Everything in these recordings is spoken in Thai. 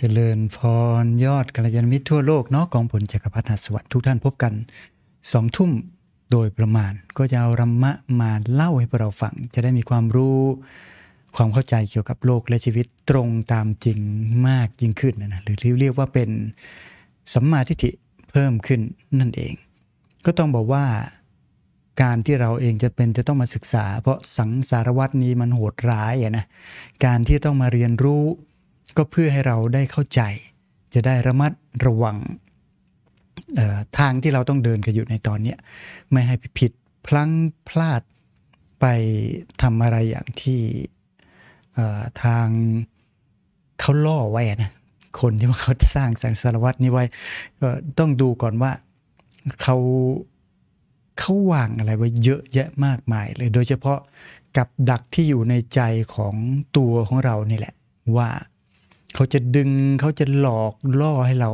จริญพรยอดกัลยาณมิตรทั่วโลกเนาะกองผลจักรพรรดิสวัสดิ์ทุกท่านพบกันสองทุ่มโดยประมาณก็จะเอารัมมะมาเล่าให้พวกเราฟัง จะได้มีความรู้ ความเข้าใจเกี่ยวกับโลกและชีวิตตรงตามจริงมากยิ่งขึ้นนะหรือที่เรียกว่าเป็น สัมมาทิฏฐิเพิ่มขึ้นนั่นเอง ก็ต้องบอกว่า การที่เราเองจะเป็นจะต้องมาศึกษา เพราะสังสารวัตนี้มันโหดร้ายนะการที่ต้องมาเรียนรู้ก็เพื่อให้เราได้เข้าใจ จะได้ระมัดระวังทางที่เราต้องเดินกันอยู่ในตอนนี้ไม่ให้ผิดพลั้งพลาดไปทำอะไรอย่างที่ทางเขาล่อไว้นะคนที่เขาสร้างสังสารวัตนี้ไว้ ก็ต้องดูก่อนว่าเขาเขาวางอะไรไว้เยอะแยะมากมายเลยโดยเฉพาะกับดักที่อยู่ในใจของตัวของเรานี่แหละว่าเขาจะดึงเขาจะหลอกล่อให้เรา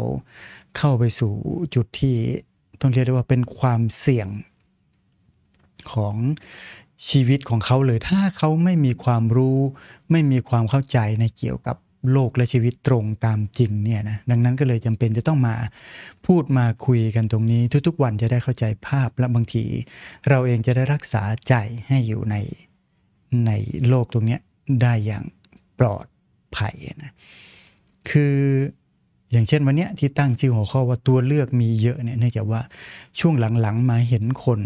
เข้าไปสู่จุดที่ต้องเรียกได้ว่าเป็นความเสี่ยง ของชีวิตของเขาเลย ถ้าเขาไม่มีความรู้ไม่มีความเข้าใจในเกี่ยวกับโลกและชีวิตตรงตามจริงเนี่ยนะดังนั้นก็เลยจำเป็นจะต้องมาพูดมาคุยกันตรงนี้ ทุกๆวันจะได้เข้าใจภาพและบางที เราเองจะได้รักษาใจให้อยู่ในในโลกตรงนี้ได้อย่างปลอดภัยนะคืออย่างเช่นวันเนี้ยที่ตั้งชื่อหัวข้อว่าตัวเลือกมีเยอะเนี่ยเนื่องจากว่าช่วงหลังๆ มาเห็นคน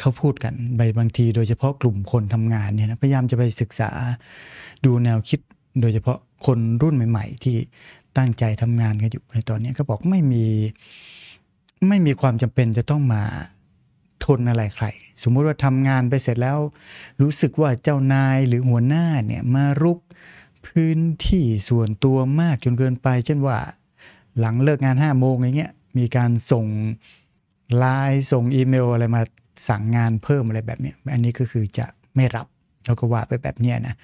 เขาพูดกัน ใบบางทีโดยเฉพาะกลุ่มคนทำงานเนี่ยนะพยายามจะไปศึกษาดูแนวคิดโดยเฉพาะคนรุ่นใหม่ ๆ ที่ตั้งใจทำงานกันอยู่ในตอนนี้ก็บอกไม่มี ไม่มีความจำเป็นจะต้องมาทนอะไรใคร สมมุติว่าทำงานไปเสร็จแล้ว รู้สึกว่าเจ้านายหรือหัวหน้าเนี่ยมารุกพื้นที่ส่วนตัวมากจนเกินไป เช่นว่าหลังเลิกงานห้าโมงอย่างเงี้ยมีการส่งไลน์ส่งอีเมลอะไรมาสั่งงานเพิ่มอะไรแบบนี้อันนี้ก็คือจะไม่รับแล้วก็ว่าไปแบบเนี้ยนะ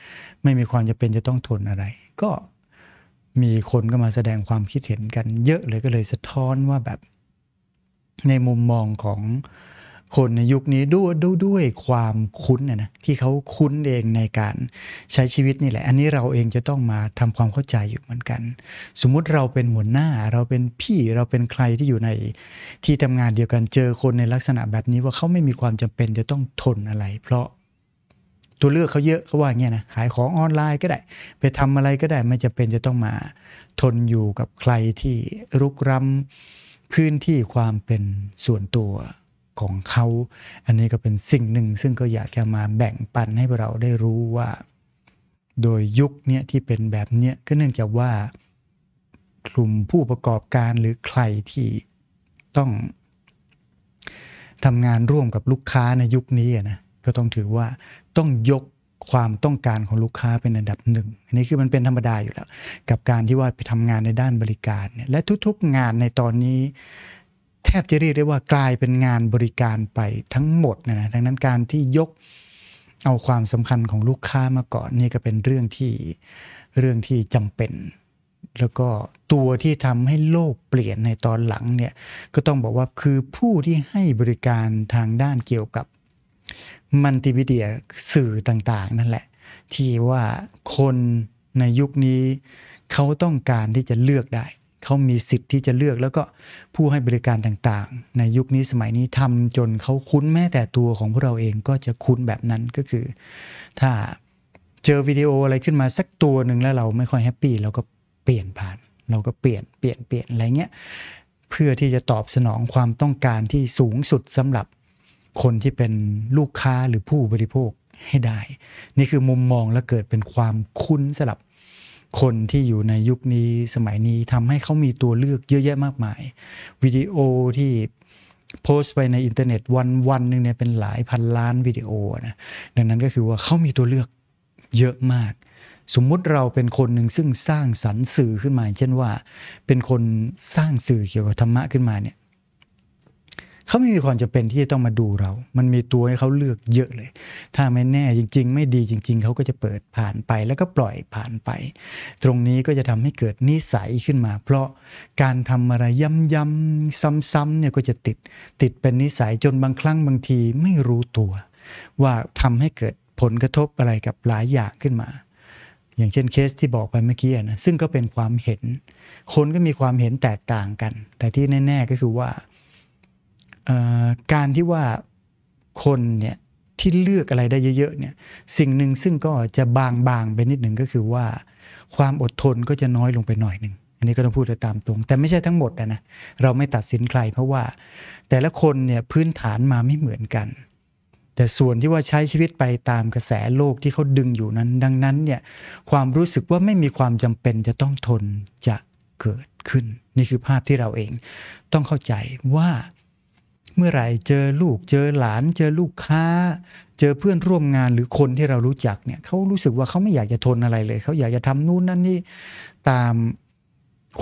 ไม่มีความจะเป็นจะต้องทนอะไร ก็มีคนก็มาแสดงความคิดเห็นกันเยอะเลยก็เลยสะท้อนว่าแบบในมุมมองของคนในยุคนี้ด้วยด้วยวยความคุ้นนะนะที่เขาคุ้นเองในการใช้ชีวิตนี่แหละ อันนี้เราเองจะต้องมาทำความเข้าใจอยู่เหมือนกัน สมมุติเราเป็นหัวหน้าเราเป็นพี่เราเป็นใครที่อยู่ในที่ทำงานเดียวกันเจอคนในลักษณะแบบนี้ว่าเขาไม่มีความจำเป็นจะต้องทนอะไร เพราะ ตัวเลือกเขาเยอะเขาว่าเงี้ยนะขายของออนไลน์ก็ได้ ไปทำอะไรก็ได้ไม่จำเป็นจะต้องมาทนอยู่กับใครที่รุกรำพื้นที่ความเป็นส่วนตัวของเขา อันนี้ก็เป็นสิ่งหนึ่ง ซึ่งก็อยากจะมาแบ่งปันให้เราได้รู้ว่า โดยยุคเนี้ยที่เป็นแบบเนี้ยก็เนื่องจากว่า กลุ่มผู้ประกอบการหรือใครที่ต้องทำงานร่วมกับลูกค้าในยุคนี้นะก็ต้องถือว่าต้องยกความต้องการของลูกค้าเป็นอันดับหนึ่งอันนี้คือมันเป็นธรรมดาอยู่แล้ว กับการที่ว่าไปทำงานในด้านบริการเนี่ยและทุก ๆ งานในตอนนี้แทบจะเรียกได้ว่ากลายเป็นงานบริการไปทั้งหมดนะนะดังนั้นการที่ยกเอาความสำคัญของลูกค้ามาก่อน นี่ก็เป็นเรื่องที่เรื่องที่จำเป็น แล้วก็ตัวที่ทำให้โลกเปลี่ยนในตอนหลังเนี่ยก็ต้องบอกว่าคือผู้ที่ให้บริการทางด้านเกี่ยวกับ มัลติมีเดียสื่อต่างๆ นั่นแหละ ที่ว่าคนในยุคนี้เขาต้องการที่จะเลือกได้เขามีสิทธิ์ที่จะเลือกแล้วก็ผู้ให้บริการต่างๆ ในยุคนี้สมัยนี้ทำจนเขาคุ้นแม้แต่ตัวของพวกเราเองก็จะคุ้นแบบนั้นก็คือถ้าเจอวิดีโออะไรขึ้นมาสักตัวหนึ่งแล้วเราไม่ค่อยแฮปปี้ เราก็เปลี่ยนผ่าน เราก็เปลี่ยนเปลี่ยนเปลี่ยนอะไรเงี้ยเพื่อที่จะตอบสนองความต้องการที่สูงสุดสำหรับคนที่เป็นลูกค้าหรือผู้บริโภคให้ได้ นี่คือมุมมองและเกิดเป็นความคุ้นสรับคนที่อยู่ในยุคนี้สมัยนี้ทำให้เขามีตัวเลือกเยอะแยะมากมายวิดีโอที่โพสต์ไปในอินเทอร์เน็ตวันวันหนึ่งเนี่ยเป็นหลายพันล้านวิดีโอนะดังนั้นก็คือว่าเขามีตัวเลือกเยอะมาก สมมุติเราเป็นคนหนึ่งซึ่งสร้างสรรค์สื่อขึ้นมาเช่นว่าเป็นคนสร้างสื่อเกี่ยวกับธรรมะขึ้นมาเนี่ยเขาไม่มีความจำเป็นที่จะต้องมาดูเรา มันมีตัวให้เขาเลือกเยอะเลย ถ้าไม่แน่จริงๆไม่ดีจริง ๆเขาก็จะเปิดผ่านไปแล้วก็ปล่อยผ่านไป ตรงนี้ก็จะทำให้เกิดนิสัยขึ้นมา เพราะการทำอะไรย้ำๆซ้ำๆเนี่ยก็จะติดติดเป็นนิสัยจนบางครั้งบางทีไม่รู้ตัว ว่าทำให้เกิดผลกระทบอะไรกับหลายอย่างขึ้นมา อย่างเช่นเคสที่บอกไปเมื่อกี้นะซึ่งก็เป็นความเห็น คนก็มีความเห็นแตกต่างกัน แต่ที่แน่ ๆก็คือว่าการที่ว่าคนเนี่ย ที่เลือกอะไรได้เยอะๆเนี่ยสิ่งหนึ่งซึ่งก็จะบางๆไปนิดหนึ่งก็คือว่า ความอดทนก็จะน้อยลงไปหน่อยหนึ่งอันนี้ก็ต้องพูดตามตรง แต่ไม่ใช่ทั้งหมดนะนะเราไม่ตัดสินใครเพราะว่าแต่ละคนเนี่ยพื้นฐานมาไม่เหมือนกัน แต่ส่วนที่ว่าใช้ชีวิตไปตามกระแสโลกที่เขาดึงอยู่นั้น ดังนั้นเนี่ยความรู้สึกว่าไม่มีความจำเป็นจะต้องทนจะเกิดขึ้น นี่คือภาพที่เราเองต้องเข้าใจว่าเมื่อไหร่เจอลูก เจอหลาน เจอลูกค้า เจอเพื่อนร่วมงานหรือคนที่เรารู้จักเนี่ยเขารู้สึกว่าเขาไม่อยากจะทนอะไรเลย เขาอยากจะทำนู่นนั่นนี่ตาม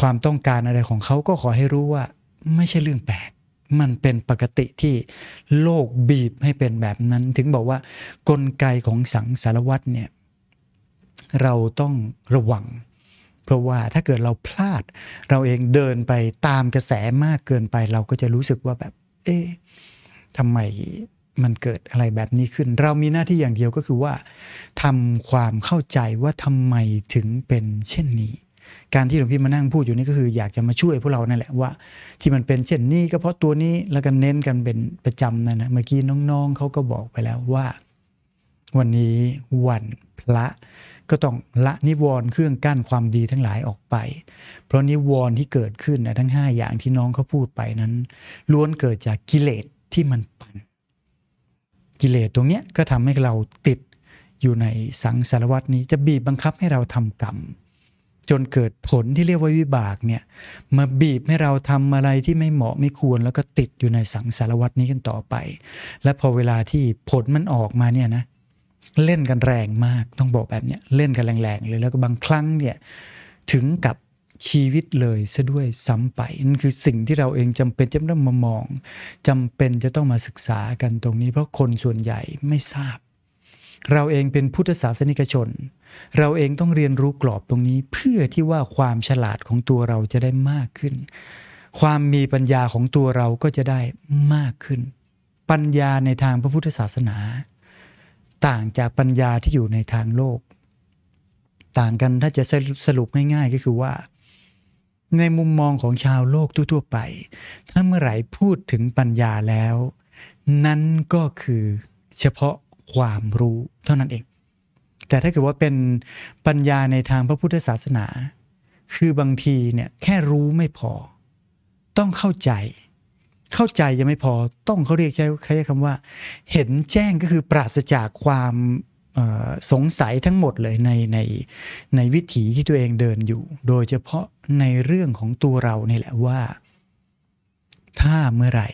ความต้องการอะไรของเขาก็ขอให้รู้ว่าไม่ใช่เรื่องแปลก มันเป็นปกติที่โลกบีบให้เป็นแบบนั้น ถึงบอกว่ากลไกของสังสารวัตรเนี่ยเราต้องระวัง เพราะว่าถ้าเกิดเราพลาดเราเองเดินไปตามกระแสมากเกินไป เราก็จะรู้สึกว่าแบบเอ๊ะ ทำไมมันเกิดอะไรแบบนี้ขึ้น เรามีหน้าที่อย่างเดียวก็คือว่าทำความเข้าใจว่าทำไมถึงเป็นเช่นนี้ การที่หลวงพี่มานั่งพูดอยู่นี่ก็คืออยากจะมาช่วยพวกเรานั่นแหละว่าที่มันเป็นเช่นนี้ ก็เพราะตัวนี้แล้วก็เน้นกันเป็นประจำนั่นนะเมื่อกี้น้อง ๆเขาก็บอกไปแล้วว่า วันนี้วันพระก็ต้องละนิวรณ์เครื่องกั้นความดีทั้งหลายออกไป เพราะนิวรณ์ที่เกิดขึ้นนะทั้ง 5 อย่างที่น้องเขาพูดไปนั้นล้วนเกิดจากกิเลสที่มันปั่นกิเลสตรงเนี้ยก็ทำให้เราติดอยู่ในสังสารวัตนี้ จะบีบบังคับให้เราทำกรรมจนเกิดผลที่เรียกว่าวิบากเนี่ยมาบีบให้เราทำอะไรที่ไม่เหมาะไม่ควร แล้วก็ติดอยู่ในสังสารวัตนี้กันต่อไป และพอเวลาที่ผลมันออกมาเนี่ยนะเล่นกันแรงมากต้องบอกแบบเนี้ยเล่นกันแรงๆเลยแล้วก็บางครั้งเนี่ย ถึงกับชีวิตเลยซะด้วยซ้ำไป นั่นคือสิ่งที่เราเองจำเป็น จะต้องมามอง จำเป็นจะต้องมาศึกษากันตรงนี้ เพราะคนส่วนใหญ่ไม่ทราบ เราเองเป็นพุทธศาสนิกชน เราเองต้องเรียนรู้กรอบตรงนี้เพื่อที่ว่าความฉลาดของตัวเราจะได้มากขึ้น ความมีปัญญาของตัวเราก็จะได้มากขึ้น ปัญญาในทางพระพุทธศาสนาต่างจากปัญญาที่อยู่ในทางโลก ต่างกันถ้าจะสรุปง่ายๆก็คือว่า ในมุมมองของชาวโลกทั่วๆไป ถ้าเมื่อไหร่พูดถึงปัญญาแล้ว นั่นก็คือเฉพาะความรู้เท่านั้นเอง แต่ถ้าเกิดว่าเป็นปัญญาในทางพระพุทธศาสนา คือบางทีเนี่ยแค่รู้ไม่พอ ต้องเข้าใจเข้าใจยังไม่พอต้องเขาเรียกใช้ใช้คำว่า เห็นแจ้งก็คือปราศจากความสงสัยทั้งหมดเลย ในในในวิถีที่ตัวเองเดินอยู่ โดยเฉพาะในเรื่องของตัวเรานี่แหละว่า ถ้าเมื่อไหร่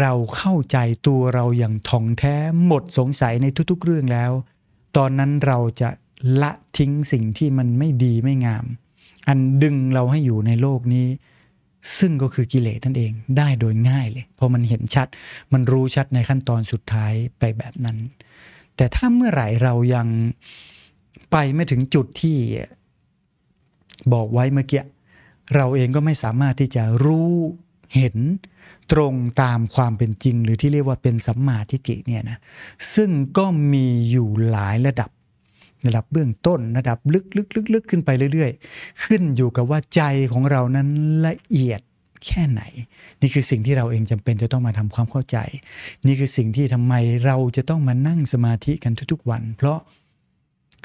เราเข้าใจตัวเราอย่างท่องแท้หมดสงสัยในทุกๆเรื่องแล้ว ตอนนั้นเราจะละทิ้งสิ่งที่มันไม่ดีไม่งาม อันดึงเราให้อยู่ในโลกนี้ซึ่งก็คือกิเลสนั่นเองได้โดยง่ายเลยเพราะมันเห็นชัดมันรู้ชัดในขั้นตอนสุดท้ายไปแบบนั้น แต่ถ้าเมื่อไหร่เรายังไปไม่ถึงจุดที่บอกไว้เมื่อกี้เราเองก็ไม่สามารถที่จะรู้เห็นตรงตามความเป็นจริง หรือที่เรียกว่าเป็นสัมมาทิฏฐิเนี่ยนะซึ่งก็มีอยู่หลายระดับระดับเบื้องต้นระดับลึกๆึกลึกลึกขึ้นไปเรื่อยๆ ขึ้นอยู่กับว่าใจของเรานั้นละเอียดแค่ไหน นี่คือสิ่งที่เราเองจำเป็นจะต้องมาทำความเข้าใจ นี่คือสิ่งที่ทำไมเราจะต้องมานั่งสมาธิกันทุกๆ วัน เพราะ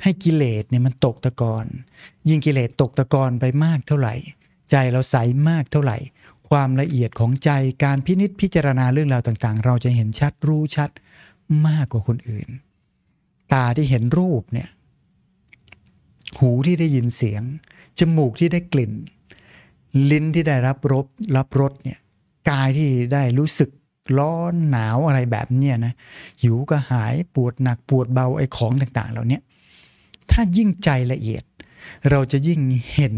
ให้กิเลสเนี่ยมันตกตะกอนยิ่งกิเลสตกตะกอนไปมากเท่าไหร่ ใจเราใสมากเท่าไหร่ ความละเอียดของใจการพินิษพิจารณาเรื่องราวต่างๆ เราจะเห็นชัดรู้ชัดมากกว่าคนอื่น ตาที่เห็นรูปเนี่ยหูที่ได้ยินเสียง จมูกที่ได้กลิ่น ลิ้นที่ได้รับรบรับรสเนี่ย กายที่ได้รู้สึก ร้อน หนาว อะไรแบบเนี้ยนะ หิวกระหายปวดหนัก ปวดเบา ไอ้ของต่างๆ เหล่านี้ถ้ายิ่งใจละเอียด เราจะยิ่งเห็น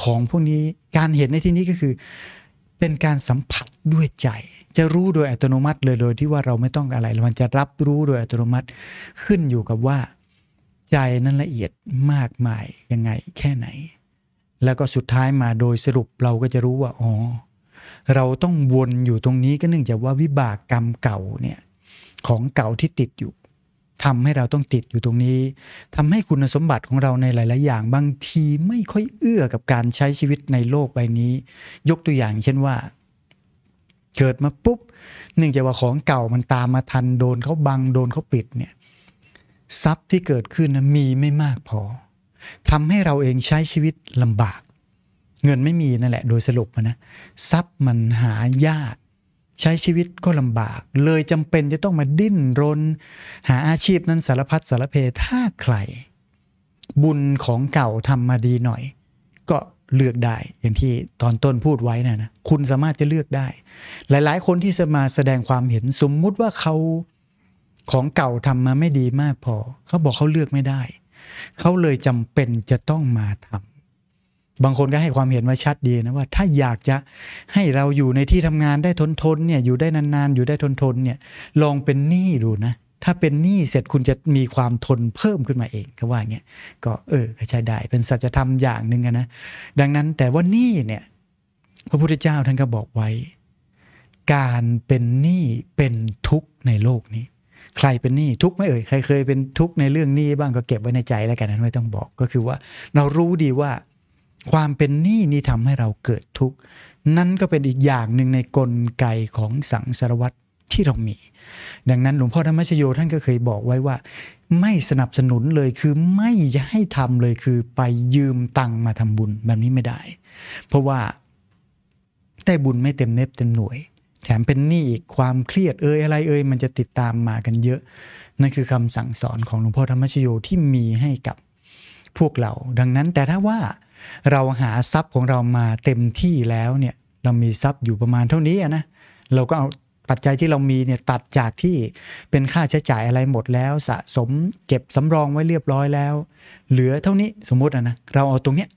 ของพวกนี้การเห็นในที่นี้ก็คือ เป็นการสัมผัสด้วยใจ จะรู้โดยอัตโนมัติเลยโดยที่ว่าเราไม่ต้องอะไร มันจะรับรู้โดยอัตโนมัติ ขึ้นอยู่กับว่าใจนั้นละเอียดมาก มายยังไงแค่ไหน แล้วก็สุดท้ายมาโดยสรุปเราก็จะรู้ว่าอ๋อเราต้องวนอยู่ตรงนี้ก็เนื่องจากว่าวิบากกรรมเก่าเนี่ยของเก่าที่ติดอยู่ทำให้เราต้องติดอยู่ตรงนี้ทำให้คุณสมบัติของเราในหลาย ๆ อย่างบางทีไม่ค่อยเอื้อกับการใช้ชีวิตในโลกใบนี้ ยกตัวอย่างเช่นว่า เกิดมาปุ๊บเนื่องจากว่าของเก่ามันตามมาทันโดนเขาบัง โดนเขาปิดเนี่ยทรัพย์ที่เกิดขึ้นนะมีไม่มากพอ ทำให้เราเองใช้ชีวิตลำบาก เงินไม่มีนั่นแหละ โดยสรุปนะทรัพย์มันหายากใช้ชีวิตก็ลำบาก เลยจำเป็นจะต้องมาดิ้นรน หาอาชีพนั้นสารพัดสารเพถ้าใคร บุญของเก่าทำมาดีหน่อย ก็เลือกได้อย่างที่ตอนต้นพูดไว้นะนะคุณสามารถจะเลือกได้ หลายๆ คนที่จะมาแสดงความเห็นสมมุติว่าเขาของเก่าทำมาไม่ดีมากพอเขาบอกเขาเลือกไม่ได้เขาเลยจำเป็นจะต้องมาทำบางคนก็ให้ความเห็นว่าชัดดีนะว่าถ้าอยากจะให้เราอยู่ในที่ทำงานได้ทนทนเนี่ย อยู่ได้นานๆ อยู่ได้ทนทนเนี่ย ลองเป็นหนี้ดูนะ ถ้าเป็นหนี้เสร็จคุณจะมีความทนเพิ่มขึ้นมาเองก็ว่าเงี้ยก็เออใช่ได้ เป็นสัจธรรมอย่างหนึ่งนะ ดังนั้นแต่ว่าหนี้เนี่ย พระพุทธเจ้าท่านก็บอกไว้ การเป็นหนี้เป็นทุกข์ในโลกนี้ใครเป็นหนี้ทุกไม่เอ่ยใครเคยเป็นทุกในเรื่องหนี้บ้างก็เก็บไว้ในใจแล้วกันนั้นไม่ต้องบอกก็คือว่าเรารู้ดีว่าความเป็นหนี้นี่ทำให้เราเกิดทุกข์นั่นก็เป็นอีกอย่างหนึ่งในกลไกของสังสารวัตรที่เรามี ดังนั้นหลวงพ่อธรรมชโยท่านก็เคยบอกไว้ว่าไม่สนับสนุนเลยคือไม่ให้ทำเลยคือไปยืมตังมาทำบุญแบบนี้ไม่ได้ เพราะว่าได้บุญไม่เต็มเน็บเต็มหน่วยแถมเป็นหนี้อีกความเครียดเอ่ยอะไรเอ่ยมันจะติดตามมากันเยอะ นั่นคือคำสั่งสอนของหลวงพ่อธรรมชโยที่มีให้กับพวกเราดังนั้นแต่ถ้าว่าเราหาทรัพย์ของเรามาเต็มที่แล้วเนี่ยเรามีทรัพย์อยู่ประมาณเท่านี้นะเราก็เอาปัจจัยที่เรามีเนี่ยตัดจากที่เป็นค่าใช้จ่ายอะไรหมดแล้วสะสมเก็บสำรองไว้เรียบร้อยแล้ว เหลือเท่านี้สมมตินะเราเอาตรงเนี้ย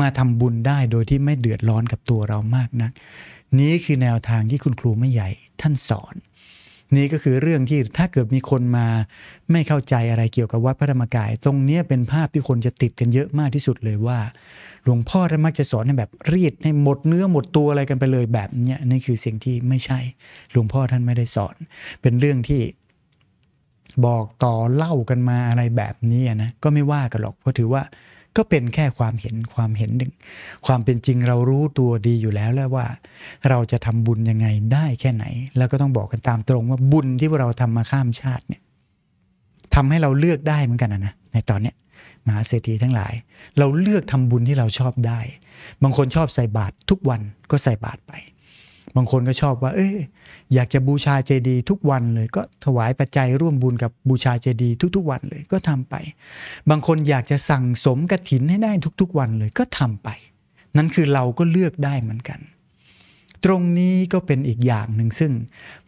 มาทำบุญได้โดยที่ไม่เดือดร้อนกับตัวเรามากนะักนี้คือแนวทางที่คุณครูไม่ใหญ่ท่านสอน นี่ก็คือเรื่องที่ถ้าเกิดมีคนมาไม่เข้าใจอะไรเกี่ยวกับวัดพระธรรมกายตรงนี้เป็นภาพที่คนจะติดกันเยอะมากที่สุดเลยว่า หลวงพ่อท่านมักจะสอนในแบบรีดให้หมดเนื้อหมดตัวอะไรกันไปเลยแบบเนี้นี่คือสิ่งที่ไม่ใช่ หลวงพ่อท่านไม่ได้สอน เป็นเรื่องที่บอกต่อเล่ากันมาอะไรแบบนี้นะ ก็ไม่ว่ากันหรอกเพราะถือว่าก็เป็นแค่ความเห็นความเห็นหนึ่งความเป็นจริงเรารู้ตัวดีอยู่แล้วแล้วว่า เราจะทำบุญยังไงได้แค่ไหน แล้วก็ต้องบอกกันตามตรงว่าบุญที่เราทำมาข้ามชาติเนี่ยทำให้เราเลือกได้เหมือนกันนะ ในตอนเนี้ยมหาเศรษฐีทั้งหลาย เราเลือกทำบุญที่เราชอบได้ บางคนชอบใส่บาตรทุกวันก็ใส่บาตรไปบางคนก็ชอบว่า เอ้ยอยากจะบูชาเจดีย์ทุกวันเลย ก็ถวายปัจจัยร่วมบุญกับบูชาเจดีย์ทุกๆวันเลย ก็ทำไป บางคนอยากจะสั่งสมกระถินให้ได้ทุกๆวันเลยก็ทำไป นั่นคือเราก็เลือกได้เหมือนกัน ตรงนี้ก็เป็นอีกอย่างหนึ่งซึ่ง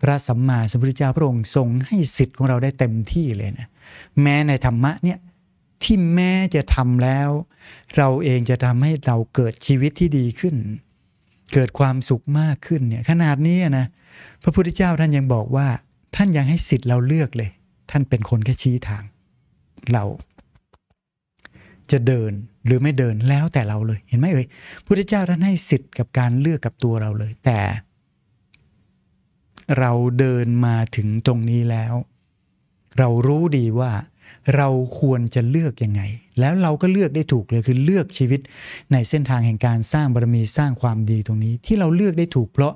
พระสัมมาสัมพุทธเจ้าพระองค์ทรงให้สิทธิ์ของเราได้เต็มที่เลยนะแม้ในธรรมะเนี่ยที่แม้จะทำแล้ว เราเองจะทำให้เราเกิดชีวิตที่ดีขึ้นเกิดความสุขมากขึ้นเนี่ย ขนาดนี้นะ พระพุทธเจ้าท่านยังบอกว่า ท่านยังให้สิทธิ์เราเลือกเลย ท่านเป็นคนแค่ชี้ทาง เรา จะเดินหรือไม่เดินแล้วแต่เราเลย เห็นไหมเอ่ยพุทธเจ้าท่านให้สิทธิ์กับการเลือกกับตัวเราเลย แต่ เราเดินมาถึงตรงนี้แล้ว เรารู้ดีว่าเราควรจะเลือกยังไง แล้วเราก็เลือกได้ถูก เลย คือเลือกชีวิตในเส้นทางแห่งการสร้างบารมีสร้างความดีตรงนี้ ที่เราเลือกได้ถูก เพราะ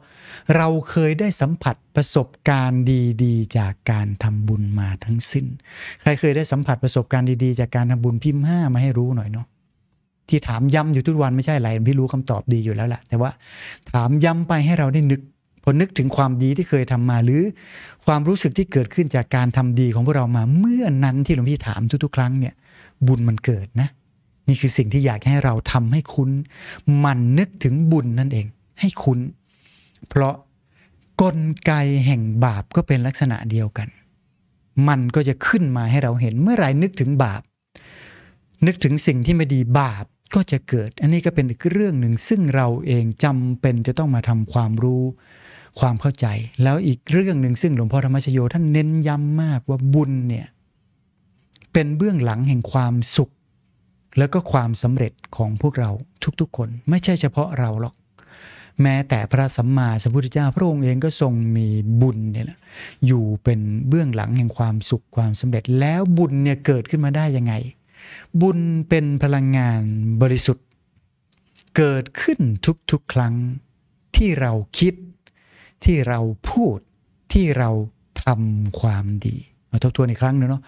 เราเคยได้สัมผัสประสบการณ์ดี ๆ จากการทำบุญมาทั้งสิ้น ใครเคยได้สัมผัสประสบการณ์ดีๆ จากการทำบุญพิมพ์ห้ามาให้รู้หน่อยเนาะที่ถามย้ำอยู่ทุกวันไม่ใช่อะไรพี่รู้คำตอบดีอยู่แล้วแหละแต่ว่าถามย้ำไปให้เราได้นึกพอนึกถึงความดีที่เคยทำมาหรือความรู้สึกที่เกิดขึ้นจากการทำดีของพวกเรามา เมื่อนั้นที่หลวงพี่ถามทุกๆ ครั้งเนี่ย บุญมันเกิดนะ นี่คือสิ่งที่อยากให้เราทำให้คุ้น มันนึกถึงบุญนั่นเอง ให้คุ้น เพราะกลไกแห่งบาปก็เป็นลักษณะเดียวกัน มันก็จะขึ้นมาให้เราเห็นเมื่อไรนึกถึงบาป นึกถึงสิ่งที่ไม่ดีบาปก็จะเกิด อันนี้ก็เป็นอีกเรื่องหนึ่งซึ่งเราเองจำเป็นจะต้องมาทำความรู้ความเข้าใจแล้วอีกเรื่องหนึ่ง ซึ่งหลวงพ่อธรรมชโยท่านเน้นย้ำมากว่าบุญเนี่ย เป็นเบื้องหลังแห่งความสุขแล้วก็ความสำเร็จของพวกเราทุกๆคนไม่ใช่เฉพาะเราหรอก แม้แต่พระสัมมาสัมพุทธเจ้าพระองค์เองก็ทรงมีบุญเนี่ยแหละอยู่เป็นเบื้องหลังแห่งความสุขความสำเร็จ แล้วบุญเนี่ยเกิดขึ้นมาได้ยังไง บุญเป็นพลังงานบริสุทธิ์ เกิดขึ้นทุกๆครั้งที่เราคิดที่เราพูดที่เราทำความดีมาทบทวนอีกครั้งนึงเนาะ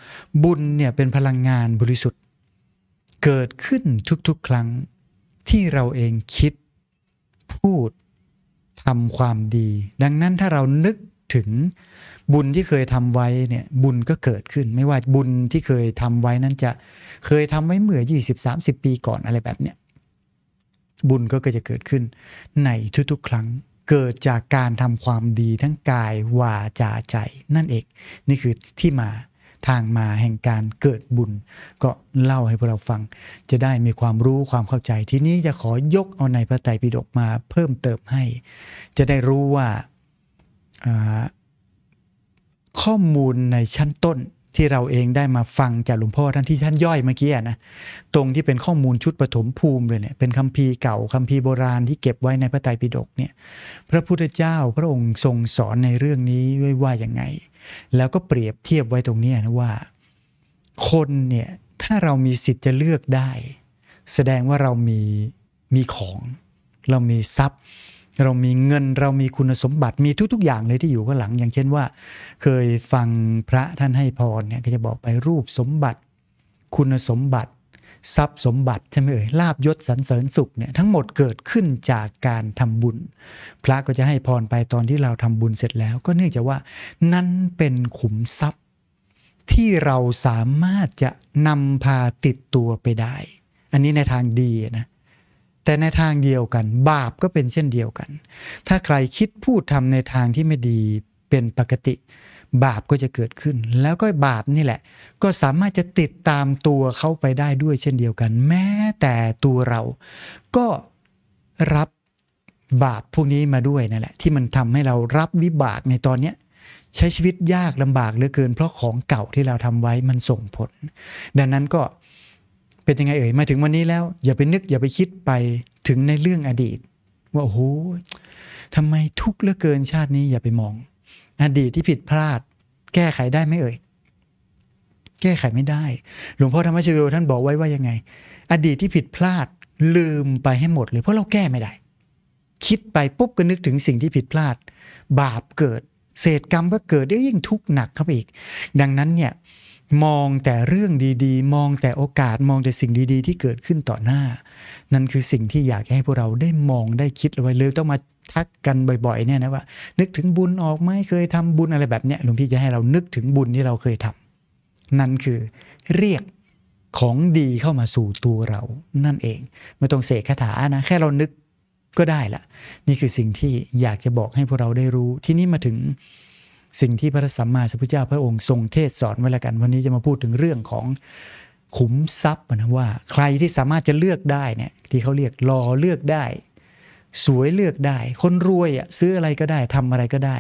บุญเนี่ยเป็นพลังงานบริสุทธิ์ เกิดขึ้นทุกๆ ครั้ง ที่เราเองคิดพูดทำความดี ดังนั้นถ้าเรานึกถึงบุญที่เคยทำไว้เนี่ยบุญก็เกิดขึ้นไม่ว่าบุญที่เคยทำไว้นั้นจะเคยทำไว้เมื่อ20 30ปีก่อนอะไรแบบเนี้ยบุญก็จะเกิดขึ้นในทุกๆ ครั้งเกิดจากการทำความดีทั้งกายวาจาใจนั่นเองนี่คือที่มาทางมาแห่งการเกิดบุญ ก็เล่าให้พวกเราฟัง จะได้มีความรู้ความเข้าใจทีนี้จะขอยกเอาในพระไตรปิฎกมาเพิ่มเติมให้ จะได้รู้ว่าข้อมูลในชั้นต้นที่เราเองได้มาฟังจากหลวงพ่อท่านที่ท่านย่อยเมื่อกี้นะตรงที่เป็นข้อมูลชุดปฐมภูมิเลยเนี่ยเป็นคัมภีร์เก่าคัมภีร์โบราณที่เก็บไว้ในพระไตรปิฎกเนี่ย พระพุทธเจ้าพระองค์ทรงสอนในเรื่องนี้ไว้ว่าอย่างไง แล้วก็เปรียบเทียบไว้ตรงนี้นะว่า คนเนี่ยถ้าเรามีสิทธิ์จะเลือกได้ แสดงว่าเรามีมีของ เรามีทรัพย์เรามีเงินเรามีคุณสมบัติมีทุก ๆ อย่างเลยที่อยู่ข้างหลัง อย่างเช่นว่า เคยฟังพระท่านให้พรเนี่ยก็จะบอกไปรูปสมบัติ คุณสมบัติ ทรัพย์สมบัติใช่ไหมเอ่ยลาบยศสรรเสริญสุขเนี่ยทั้งหมดเกิดขึ้นจากการทำบุญ พระก็จะให้พรไปตอนที่เราทำบุญเสร็จแล้ว ก็เนื่องจากว่านั้นเป็นขุมทรัพย์ ที่เราสามารถจะนำพาติดตัวไปได้ อันนี้ในทางดีนะแต่ในทางเดียวกัน บาปก็เป็นเช่นเดียวกัน ถ้าใครคิดพูดทำในทางที่ไม่ดีเป็นปกติ บาปก็จะเกิดขึ้น แล้วก็บาปนี่แหละ ก็สามารถจะติดตามตัวเขาไปได้ด้วยเช่นเดียวกัน แม้แต่ตัวเราก็รับบาปพวกนี้มาด้วยนั่นแหละ ที่มันทำให้เรารับวิบากในตอนนี้ ใช้ชีวิตยากลำบากเหลือเกิน เพราะของเก่าที่เราทำไว้มันส่งผล ดังนั้นก็เป็นยังไงเอ่ยมาถึงวันนี้แล้วอย่าไปนึกอย่าไปคิดไปถึงในเรื่องอดีต ว่าโอ้โหทำไมทุกข์เหลือเกินชาตินี้อย่าไปมอง อดีตที่ผิดพลาด แก้ไขได้ไหมเอ่ย แก้ไขไม่ได้หลวงพ่อธรรมชโยท่านบอกไว้ว่ายังไง อดีตที่ผิดพลาด ลืมไปให้หมดเลยเพราะเราแก้ไม่ได้ คิดไปปุ๊บก็นึกถึงสิ่งที่ผิดพลาด บาปเกิด เศษกรรมก็เกิดเดี๋ยวยิ่งทุกข์หนักเข้าไปอีก ดังนั้นเนี่ยมองแต่เรื่องดี ๆ มองแต่โอกาส มองแต่สิ่งดีๆ ที่เกิดขึ้นต่อหน้า นั่นคือสิ่งที่อยากให้พวกเราได้มองได้คิดไว้เลยต้องมาทักกันบ่อยๆ เนี่ยนะว่า นึกถึงบุญออกไหมเคยทำบุญอะไรแบบเนี้ยหลวงพี่จะให้เรานึกถึงบุญที่เราเคยทำ นั่นคือเรียกของดีเข้ามาสู่ตัวเรานั่นเองไม่ต้องเสกคาถานะแค่เรานึกก็ได้ละนี่คือสิ่งที่อยากจะบอกให้พวกเราได้รู้ที่นี่มาถึงสิ่งที่พระสัมมาสัมพุทธเจ้าพระองค์ทรงเทศสอนไว้แล้วกัน วันนี้จะมาพูดถึงเรื่องของขุมทรัพย์นะว่าใครที่สามารถจะเลือกได้เนี่ยที่เขาเรียกรอเลือกได้ สวยเลือกได้คนรวยอ่ะ ซื้ออะไรก็ได้ทำอะไรก็ได้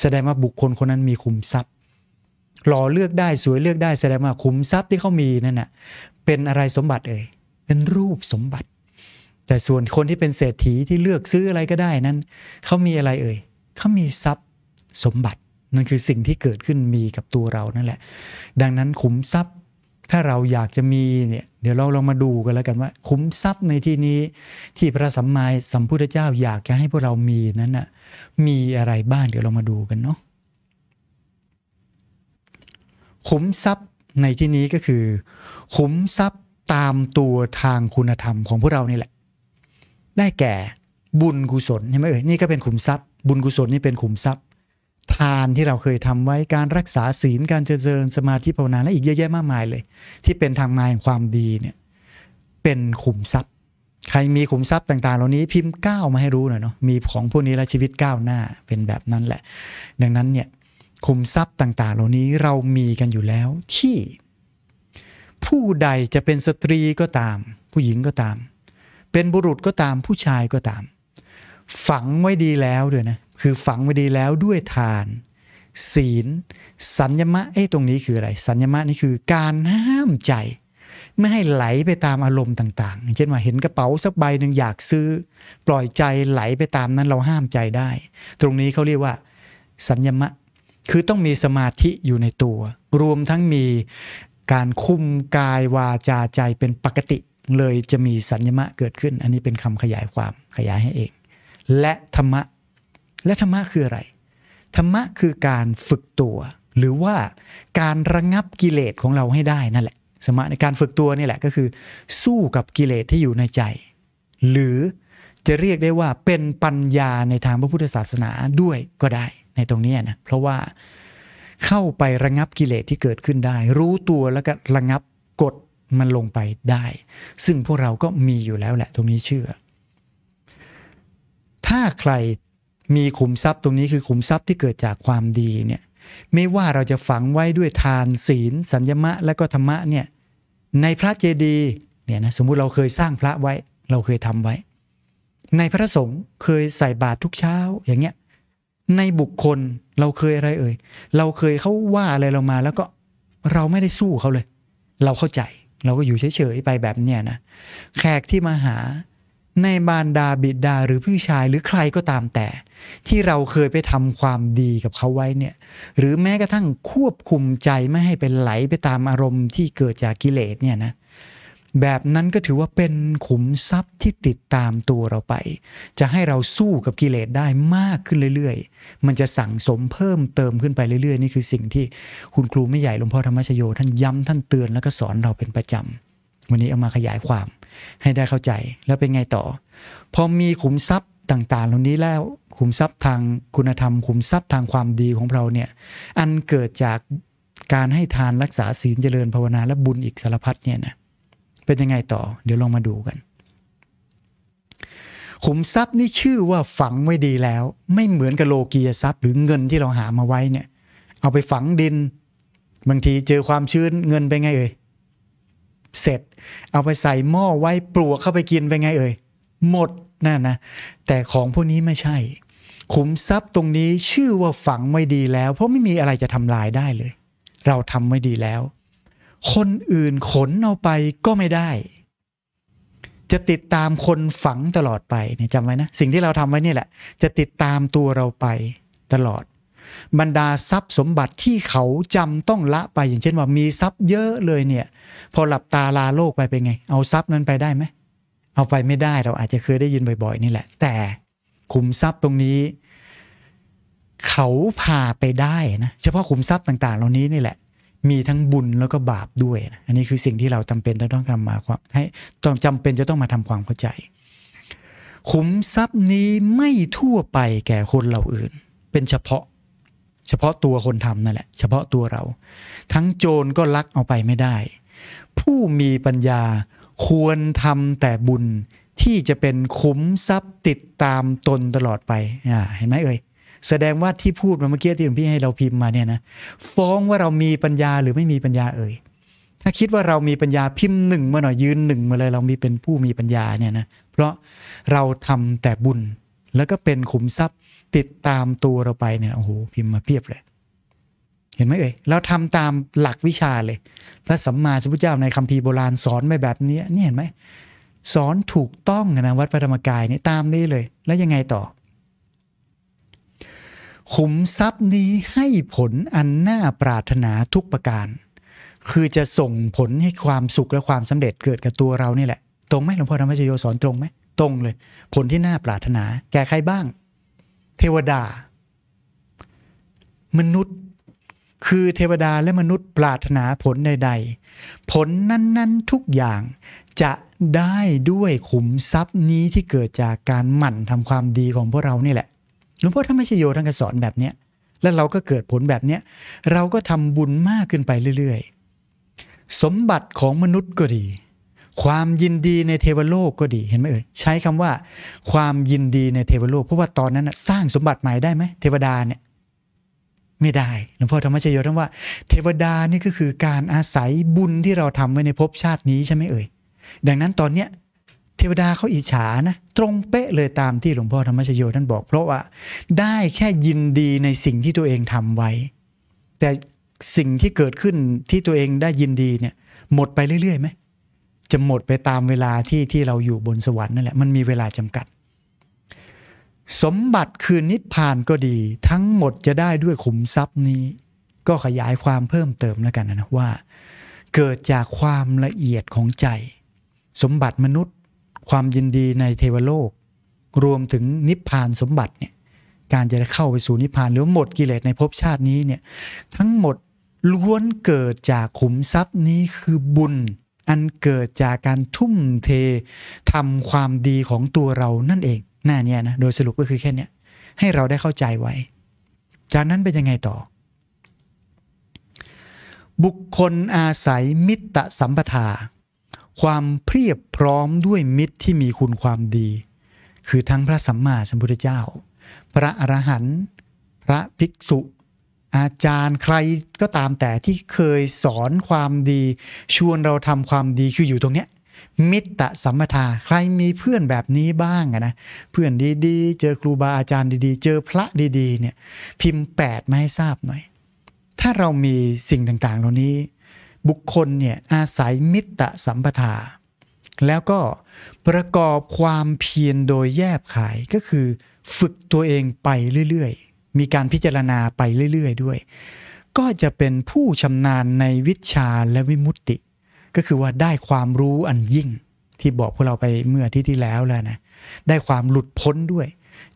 แสดงว่าบุคคลคนนั้นมีขุมทรัพย์หล่อเลือกได้สวยเลือกได้ แสดงว่าขุมทรัพย์ที่เขามีนั่นน่ะเป็นอะไรสมบัติเอ่ยเป็นรูปสมบัติ แต่ส่วนคนที่เป็นเศรษฐีที่เลือกซื้ออะไรก็ได้นั้นเขามีอะไรเอ่ยเขามีทรัพย์สมบัตินั่นคือสิ่งที่เกิดขึ้นมีกับตัวเรานั่นแหละ ดังนั้นขุมทรัพย์ถ้าเราอยากจะมี เนี่ย เดี๋ยวเราลองมาดูกันแล้วกันว่าคุ้มทรัพย์ในที่นี้ที่พระสัมมาสัมพุทธเจ้าอยากจะให้พวกเรามีนั้นน่ะมีอะไรบ้างเดี๋ยวเรามาดูกันเนาะคุ้มทรัพย์ในที่นี้ก็คือคุ้มทรัพย์ตามตัวทางคุณธรรมของพวกเรานี่แหละ ได้แก่บุญกุศลใช่ไหมเอ่ยนี่ก็เป็นขุมทรัพย์บุญกุศลนี่เป็นขุมทรัพยทานที่เราเคยทำไว้การรักษาศีล การเจริญสมาธิภาวนาและอีกเยอะแยะมากมายเลย ที่เป็นทางมาแห่งความดีเนี่ยเป็นขุมทรัพย์ ใครมีขุมทรัพย์ต่างๆ เหล่านี้พิมพ์ก้าวมาให้รู้หน่อยเนาะมีของพวกนี้และชีวิตก้าวหน้าเป็นแบบนั้นแหละ ดังนั้นเนี่ยขุมทรัพย์ต่างๆ เหล่านี้เรามีกันอยู่แล้วที่ ผู้ใดจะเป็นสตรีก็ตาม ผู้หญิงก็ตาม เป็นบุรุษก็ตามผู้ชายก็ตามฝังไว้ดีแล้วด้วยนะ คือฝังไว้ดีแล้วด้วยทาน ศีล สัญญมะ เอ้ตรงนี้คืออะไร สัญญมะนี่คือการห้ามใจ ไม่ให้ไหลไปตามอารมณ์ต่างๆเช่นว่าเห็นกระเป๋าสักใบหนึ่งอยากซื้อ ปล่อยใจไหลไปตามนั้นเราห้ามใจได้ ตรงนี้เขาเรียกว่า สัญญมะ คือต้องมีสมาธิอยู่ในตัว รวมทั้งมีการคุมกายวาจาใจเป็นปกติ เลยจะมีสัญญมะเกิดขึ้น อันนี้เป็นคำขยายความขยายให้เองและธรรมะและธรรมะคืออะไรธรรมะคือการฝึกตัว หรือว่าการระงับกิเลสของเราให้ได้นั่นแหละสมะในการฝึกตัวนี่แหละก็คือ สู้กับกิเลสที่อยู่ในใจ หรือจะเรียกได้ว่าเป็นปัญญาในทางพระพุทธศาสนาด้วยก็ได้ในตรงนี้นะ เพราะว่าเข้าไประงับกิเลสที่เกิดขึ้นได้ รู้ตัวแล้วก็ระงับกดมันลงไปได้ ซึ่งพวกเราก็มีอยู่แล้วแหละ ตรงนี้เชื่อถ้าใครมีขุมทรัพย์ตรงนี้คือขุมทรัพย์ที่เกิดจากความดีเนี่ยไม่ว่าเราจะฝังไว้ด้วยทานศีลสัญญมะและก็ธรรมะเนี่ยในพระเจดีย์เนี่ยนะสมมุติเราเคยสร้างพระไว้ เราเคยทำไว้ ในพระสงฆ์เคยใส่บาตรทุกเช้าอย่างเงี้ยในบุคคลเราเคยอะไรเอ่ยเราเคยเขาว่าอะไรเรามา แล้วก็เราไม่ได้สู้เขาเลย เราเข้าใจ เราก็อยู่เฉยๆไปแบบเนี้ยนะแขกที่มาหาในบารดาบิดาหรือพี่ชายหรือใครก็ตามแต่ ที่เราเคยไปทำความดีกับเขาไว้เนี่ยหรือแม้กระทั่งควบคุมใจไม่ให้เป็นไหลไปตามอารมณ์ที่เกิดจากกิเลสเนี่ยนะแบบนั้นก็ถือว่าเป็นขุมทรัพย์ที่ติดตามตัวเราไป จะให้เราสู้กับกิเลสได้มากขึ้นเรื่อยๆมันจะสั่งสมเพิ่มเติมขึ้นไปเรื่อยๆนี่คือสิ่งที่คุณครูไม่ใหญ่หลวงพ่อธรรมชโย ท่านย้ำท่านเตือนแล้วก็สอนเราเป็นประจำวันนี้เอามาขยายความให้ได้เข้าใจแล้วเป็นไงต่อ พอมีขุมทรัพย์ต่างๆเหล่านี้แล้วขุมทรัพย์ทางคุณธรรมขุมทรัพย์ทางความดีของเราเนี่ยอันเกิดจากการให้ทานรักษาศีลเจริญภาวนาและบุญอีกสารพัดเนี่ยนะเป็นยังไงต่อ เดี๋ยวลองมาดูกันขุมทรัพย์นี่ชื่อว่าฝังไว้ดีแล้ว ไม่เหมือนกับโลกียทรัพย์หรือเงินที่เราหามาไว้เนี่ยเอาไปฝังดินบางทีเจอความชื้นเงินไปไงเอ่ยเสร็จเอาไปใส่หม้อไว้ปลวกเข้าไปกินไปไงเอ่ยหมดนั่นนะแต่ของพวกนี้ไม่ใช่ขุมทรัพย์ตรงนี้ชื่อว่าฝังไม่ดีแล้ว เพราะไม่มีอะไรจะทำลายได้เลย เราทำไม่ดีแล้ว คนอื่นขนเอาไปก็ไม่ได้ จะติดตามคนฝังตลอดไปเนี่ยจำไว้นะสิ่งที่เราทำไว้นี่แหละ จะติดตามตัวเราไปตลอดบรรดาทรัพย์สมบัติที่เขาจำต้องละไปอย่างเช่นว่า มีทรัพย์เยอะเลยเนี่ย พอหลับตาลาโลกไปเป็นไง เอาทรัพย์นั้นไปได้ไหมเอาไปไม่ได้เราอาจจะเคยได้ยินบ่อยๆ นี่แหละ แต่ขุมทรัพย์ตรงนี้ เขาพาไปได้นะเฉพาะขุมทรัพย์ต่างๆ เหล่านี้นี่แหละ มีทั้งบุญแล้วก็บาปด้วยนะอันนี้คือสิ่งที่เราจาเป็นจะต้องทำมาความให้ต้องจำเป็นจะต้องมาทำความเข้าใจขุมทรัพย์นี้ไม่ทั่วไปแก่คนเหล่าอื่น เป็นเฉพาะเฉพาะตัวคนทำนั่นแหละเฉพาะตัวเรา ทั้งโจรก็ลักเอาไปไม่ได้ ผู้มีปัญญาควรทำแต่บุญที่จะเป็นคุ้มทรัพย์ติดตามตนตลอดไปเห็นไหมเอ่ยแสดงว่าที่พูดมาเมื่อกี้ที่หลวงพี่ให้เราพิมพ์มาเนี่ยนะฟ้องว่าเรามีปัญญาหรือไม่มีปัญญาเอ่ยถ้าคิดว่าเรามีปัญญาพิมพ์หนึ่งมาหน่อยยืนหนึ่งมาเลยเรามีเป็นผู้มีปัญญาเนี่ยนะเพราะเราทำแต่บุญแล้วก็เป็นขุมทรัพย์ติดตามตัวเราไปเนี่ยโอ้โหพิมพ์มาเพียบเลย เห็นไหมเอ่ยเราทำตามหลักวิชาเลยพระสัมมาสัมพุทธเจ้าในคัมภีร์โบราณสอนไปแบบนี้ นี่เห็นไหม สอนถูกต้องนะวัดพระธรรมกายเนี่ยตามนี้เลย แล้วยังไงต่อ ขุมทรัพย์นี้ให้ผลอันน่าปรารถนาทุกประการ คือจะส่งผลให้ความสุขและความสำเร็จเกิดกับตัวเรานี่แหละ ตรงไหมหลวงพ่อธรรมชโยสอนตรงไหมตรงเลย ผลที่น่าปรารถนาแก่ใครบ้างเทวดา มนุษย์คือเทวดาและมนุษย์ปรารถนาผลใด ๆ ผลนั้น ๆทุกอย่างจะได้ด้วยขุมทรัพย์นี้ที่เกิดจากการหมั่นทำความดีของพวกเรานี่แหละหลวงพ่อธรรมชโยท่านก็สอนแบบเนี้ยแล้วเราก็เกิดผลแบบเนี้ยเราก็ทำบุญมากขึ้นไปเรื่อย ๆ สมบัติของมนุษย์ก็ดีความยินดีในเทวโลกก็ดีเห็นไหมเอ่ยใช้คำว่าความยินดีในเทวโลก เพราะว่าตอนนั้นสร้างสมบัติใหม่ได้ไหมเทวดาเนี่ยไม่ได้หลวงพ่อธรรมชโยท่านว่าเทวดานี่ก็คือการอาศัยบุญที่เราทำไว้ในภพชาตินี้ใช่ไหมเอ่ยดังนั้นตอนเนี้ยเทวดาเขาอิจฉานะตรงเป๊ะเลยตามที่หลวงพ่อธรรมชโยท่านบอกเพราะว่าได้แค่ยินดีในสิ่งที่ตัวเองทำไว้ แต่สิ่งที่เกิดขึ้นที่ตัวเองได้ยินดีเนี่ยหมดไปเรื่อยๆไหมจะหมดไปตามเวลาที่ที่เราอยู่บนสวรรค์นั่นแหละมันมีเวลาจำกัด สมบัติคือนิพพานก็ดี ทั้งหมดจะได้ด้วยขุมทรัพย์นี้ ก็ขยายความเพิ่มเติมแล้วกันนะว่า เกิดจากความละเอียดของใจ สมบัติมนุษย์ ความยินดีในเทวโลก รวมถึงนิพพานสมบัติเนี่ยการจะเข้าไปสู่นิพพาน หรือหมดกิเลสในภพชาตินี้เนี่ยทั้งหมดล้วนเกิดจากขุมทรัพย์นี้คือบุญอันเกิดจากการทุ่มเททำความดีของตัวเรานั่นเองหน้าเนี้ยนะ โดยสรุปก็คือแค่เนี้ยให้เราได้เข้าใจไว้ จากนั้นเป็นยังไงต่อ บุคคลอาศัยมิตรสัมปทา ความเพียบพร้อมด้วยมิตรที่มีคุณความดี คือทั้งพระสัมมาสัมพุทธเจ้า พระอรหันต์พระภิกษุอาจารย์ใครก็ตามแต่ที่เคยสอนความดี ชวนเราทำความดีคืออยู่ตรงเนี้ยมิตรสัมปทาใครมีเพื่อนแบบนี้บ้างนะเพื่อนดีๆ เจอครูบาอาจารย์ดีๆ เจอพระดีๆเนี่ยพิมพ์แปดมาให้ทราบหน่อยถ้าเรามีสิ่งต่างๆ เหล่านี้ บุคคลเนี่ยอาศัยมิตรสัมปทา แล้วก็ประกอบความเพียรโดยแยบขายก็คือฝึกตัวเองไปเรื่อย ๆมีการพิจารณาไปเรื่อยๆด้วย ก็จะเป็นผู้ชำนาญในวิชาและวิมุตติ ก็คือว่าได้ความรู้อันยิ่งที่บอกพวกเราไปเมื่อที่ที่แล้วแล้วนะได้ความหลุดพ้นด้วย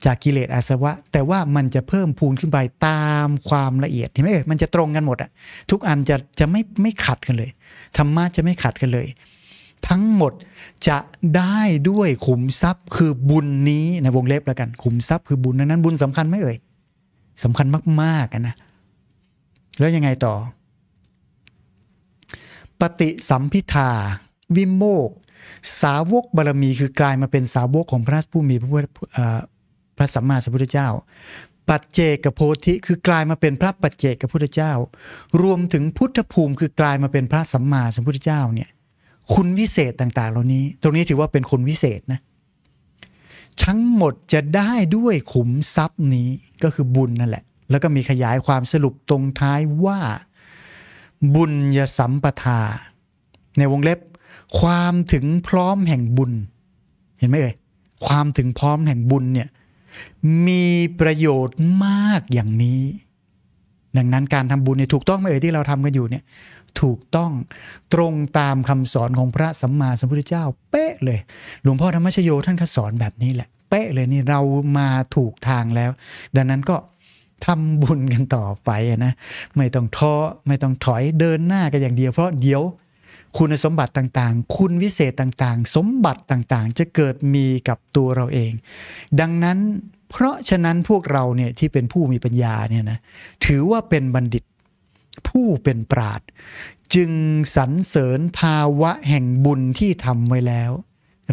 จากกิเลสอาสวะแต่ว่ามันจะเพิ่มพูนขึ้นไปตามความละเอียดเห็นไหมเอ่ยมันจะตรงกันหมดอะทุกอันจะจะไม่ไม่ขัดกันเลย ธรรมะจะไม่ขัดกันเลย ทั้งหมดจะได้ด้วยขุมทรัพย์คือบุญนี้ในวงเล็บแล้วกันขุมทรัพย์คือบุญดังนั้นบุญสำคัญไหมเอ่ยสำคัญมากๆนะ แล้วยังไงต่อ ปฏิสัมพิทาวิโมก สาวกบารรมีคือกลายมาเป็นสาวกของพระผู้มีพระพระสัมมาสัมพุทธเจ้า ปัจเจกโพธิคือกลายมาเป็นพระปัจเจกพุทธเจ้า รวมถึงพุทธภูมิ คือกลายมาเป็นพระสัมมาสัมพุทธเจ้าเนี่ย คุณวิเศษต่าง ๆ เหล่านี้ ตรงนี้ถือว่าเป็นคนวิเศษนะทั้งหมดจะได้ด้วยขุมทรัพย์นี้ก็คือบุญนั่นแหละ แล้วก็มีขยายความสรุปตรงท้ายว่าบุญยสัมปทา ในวงเล็บความถึงพร้อมแห่งบุญ เห็นไหมเอ่ยความถึงพร้อมแห่งบุญเนี่ยมีประโยชน์มากอย่างนี้ ดังนั้นการทำบุญเนี่ยถูกต้องไหมเอ่ยที่เราทำกันอยู่เนี่ยถูกต้องตรงตามคำสอนของพระสัมมาสัมพุทธเจ้าเป๊ะเลยหลวงพ่อธรรมชโยท่านก็สอนแบบนี้แหละเป๊ะเลยนี่เรามาถูกทางแล้ว ดังนั้นก็ทำบุญกันต่อไปนะไม่ต้องท้อไม่ต้องถอยเดินหน้ากันอย่างเดียวเพราะเดี๋ยวคุณสมบัติต่างๆ คุณวิเศษต่างๆ สมบัติต่างๆ จะเกิดมีกับตัวเราเอง ดังนั้นเพราะฉะนั้นพวกเราเนี่ยที่เป็นผู้มีปัญญาเนี่ยนะถือว่าเป็นบัณฑิตผู้เป็นปราด จึงสรรเสริญภาวะแห่งบุญที่ทำไว้แล้ว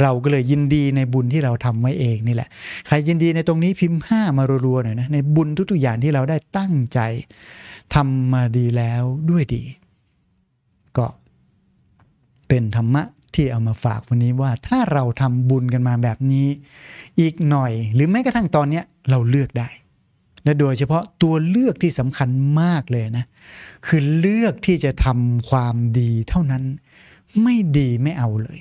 เราก็เลยยินดีในบุญที่เราทำไว้เองนี่แหละใครยินดีในตรงนี้พิมพ์ห้ามารัวๆหน่อยนะในบุญทุก ๆ อย่างที่เราได้ตั้งใจทำมาดีแล้วด้วยดี ก็เป็นธรรมะที่เอามาฝากวันนี้ว่าถ้าเราทำบุญกันมาแบบนี้อีกหน่อยหรือแม้กระทั่งตอนนี้เราเลือกได้และโดยเฉพาะตัวเลือกที่สำคัญมากเลยนะคือเลือกที่จะทำความดีเท่านั้นไม่ดีไม่เอาเลย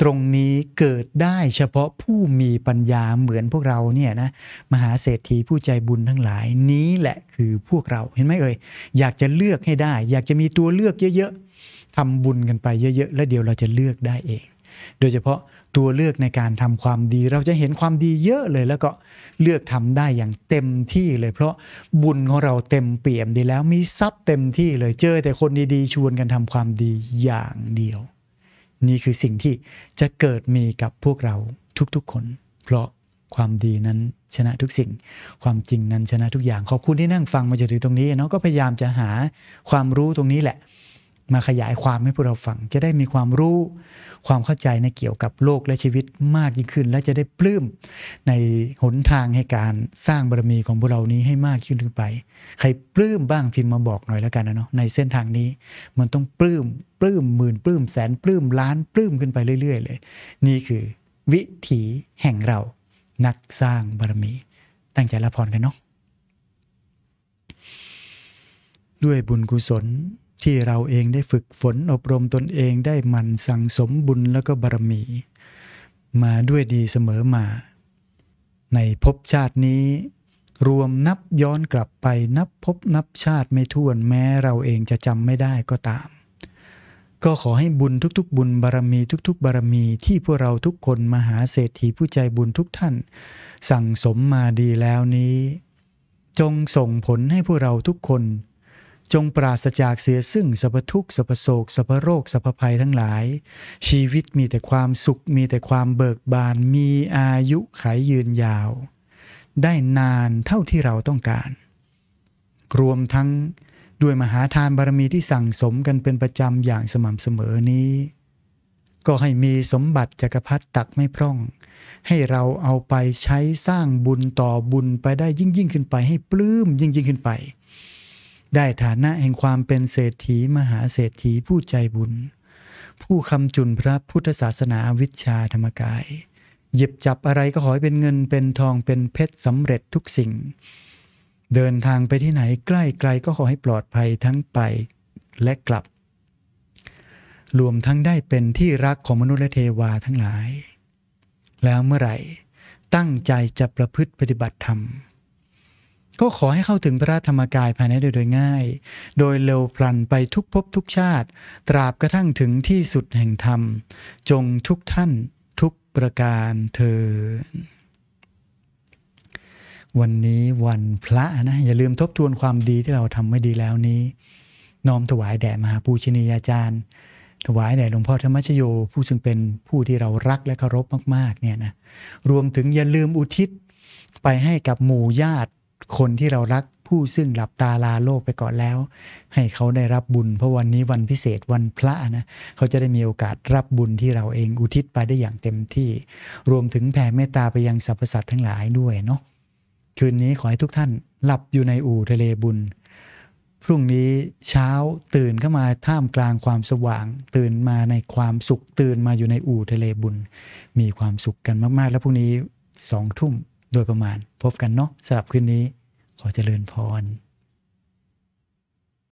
ตรงนี้เกิดได้เฉพาะผู้มีปัญญาเหมือนพวกเราเนี่ยนะมหาเศรษฐีผู้ใจบุญทั้งหลายนี้แหละคือพวกเราเห็นไหมเอ่ยอยากจะเลือกให้ได้ อยากจะมีตัวเลือกเยอะ ๆทำบุญกันไปเยอะ ๆ แล้วเดี๋ยวเราจะเลือกได้เอง โดยเฉพาะตัวเลือกในการทำความดี เราจะเห็นความดีเยอะเลย แล้วก็เลือกทำได้อย่างเต็มที่เลย เพราะบุญของเราเต็มเปี่ยมดี แล้วมีทรัพย์เต็มที่เลยเจอแต่คนดีๆชวนกันทำความดีอย่างเดียว นี่คือสิ่งที่จะเกิดมีกับพวกเราทุกๆคน เพราะความดีนั้นชนะทุกสิ่ง ความจริงนั้นชนะทุกอย่างขอบคุณที่นั่งฟังมาจนถึงตรงนี้เนาะก็พยายามจะหาความรู้ตรงนี้แหละมาขยายความให้พวกเราฟังจะได้มีความรู้ความเข้าใจในเกี่ยวกับโลกและชีวิตมากยิ่งขึ้น และจะได้ปลื้ม ในหนทางให้การสร้างบารมีของพวกเรานี้ให้มากขึ้นขึ้นไป ใครปลื้มบ้างพิมพ์มาบอกหน่อยแล้วกันนะเนาะในเส้นทางนี้มันต้องปลื้มปลื้มหมื่นปลื้มแสน ปลื้มล้านปลื้มขึ้นไปเรื่อยๆเลย นี่คือ วิถีแห่งเรานักสร้างบารมี ตั้งใจละพรกันเนาะด้วยบุญกุศลที่เราเองได้ฝึกฝนอบรมตนเองได้มันสั่งสมบุญแล้วก็บารมี มาด้วยดีเสมอมา ในภพชาตินี้รวมนับย้อนกลับไปนับภพนับชาติไม่ถ้วนแม้เราเองจะจำไม่ได้ก็ตาม ก็ขอให้บุญทุกๆบุญบารมีทุกๆบารมีที่พวกเราทุกคนมหาเศรษฐีผู้ใจบุญทุกท่าน สั่งสมมาดีแล้วนี้ จงส่งผลให้พวกเราทุกคนจงปราศจากเสียซึ่ง สัพทุกสัพโศกสัพโรคสัพภัยทั้งหลาย ชีวิตมีแต่ความสุข มีแต่ความเบิกบาน มีอายุขายยืนยาว ได้นานเท่าที่เราต้องการ รวมทั้งด้วยมหาทานบารมีที่สั่งสมกันเป็นประจำอย่างสม่ำเสมอนี้ ก็ให้มีสมบัติจักรพรรดิตักไม่พร่อง ให้เราเอาไปใช้สร้างบุญต่อบุญไปได้ยิ่งยิ่งขึ้นไป ให้ปลื้มยิ่งยิ่งขึ้นไปได้ฐานะแห่งความเป็นเศรษฐีมหาเศรษฐีผู้ใจบุญ ผู้คำจุนพระพุทธศาสนาวิชาธรรมกาย หยิบจับอะไรก็ขอให้เป็นเงินเป็นทองเป็นเพชร สำเร็จทุกสิ่ง เดินทางไปที่ไหนใกล้ไกลก็ขอให้ปลอดภัยทั้งไปและกลับรวมทั้งได้เป็นที่รักของมนุษย์และเทวาทั้งหลาย แล้วเมื่อไหร่ตั้งใจจะประพฤติปฏิบัติธรรมก็ขอให้เข้าถึงพระธรรมกายภายในโดยง่าย โดยเร็วพลันไปทุกภพทุกชาติ ตราบกระทั่งถึงที่สุดแห่งธรรมจงทุกท่านทุกประการเธิวันนี้วันพระนะอย่าลืมทบทวนความดีที่เราทำไม่ดีแล้วนี้ น้อมถวายแด่มหาปูชนียาจารย์ ถวายแด่หลวงพ่อธรรมชโย ผู้ซึ่งเป็นผู้ที่เรารักและเคารพมากๆเนี่ยนะรวมถึงอย่าลืมอุทิศไปให้กับหมู่ญาติคนที่เรารักผู้ซึ่งหลับตาลาโลกไปก่อนแล้ว ให้เขาได้รับบุญเพราะวันนี้วันพิเศษวันพระนะเขาจะได้มีโอกาสรับบุญที่เราเองอุทิศไปได้อย่างเต็มที่ รวมถึงแผ่เมตตาไปยังสรรพสัตว์ทั้งหลายด้วยเนาะคืนนี้ขอให้ทุกท่านหลับอยู่ในอู่ทะเลบุญ พรุ่งนี้เช้าตื่นเข้ามาท่ามกลางความสว่าง ตื่นมาในความสุข ตื่นมาอยู่ในอู่ทะเลบุญ มีความสุขกันมากๆ แล้วพรุ่งนี้สองทุ่มโดยประมาณ พบกันเนาะสำหรับคืนนี้ขอเจริญพร